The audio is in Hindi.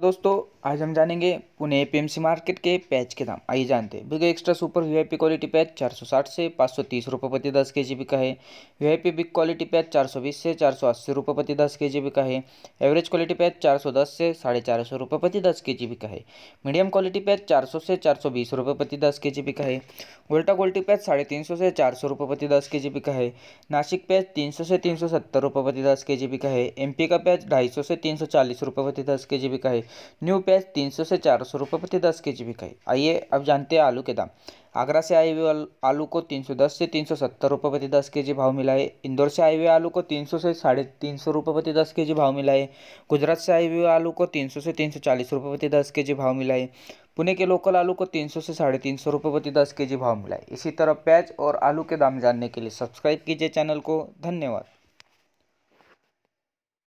दोस्तों आज हम जानेंगे पुणे पीएमसी मार्केट के पैच के दाम आइए जानते हैं big extra super VIP quality patch 460 से पाँच सौ तीस रुपये प्रति दस के जी का है वीआईपी बिग क्वालिटी पैच 420 से चार सौ अस्सी रुपये प्रति दस के जी का है एवरेज क्वालिटी पैच 410 से साढ़े चार सौ रुपये प्रति दस के जी का है मीडियम क्वालिटी पैच सौ से चार सौ बीस रुपये प्रति दस के जी का है उल्टा क्वालिटी पैच साढ़े तीन सौ से चार सौ रुपये प्रति दस के जी का है नासिक पैच तीन सौ से तीन सौ सत्तर रुपये प्रति दस के जी का है पी का पैच ढाई सौ से तीन सौ चालीस रुपये प्रति दस के जी का है बिकाई न्यू प्याज तीन सौ से चार सौ रुपये प्रति दस के जी बिकाई आइए अब जानते हैं आलू के दाम आगरा से आए हुए आलू को तीन सौ दस से तीन सौ सत्तर रुपये प्रति दस के जी भाव मिला है इंदौर से आए हुए आलू को तीन सौ से साढ़े तीन सौ रुपये प्रति दस के जी भाव मिला है गुजरात से आए हुए आलू को तीन सौ से तीन सौ चालीस रुपये प्रति दस के जी भाव मिला है पुणे के लोकल आलू को तीन सौ से साढ़े तीन सौ रुपये प्रति दस के जी भाव मिला है इसी तरह प्याज और आलू के दाम जानने के लिए सब्सक्राइब कीजिए चैनल को धन्यवाद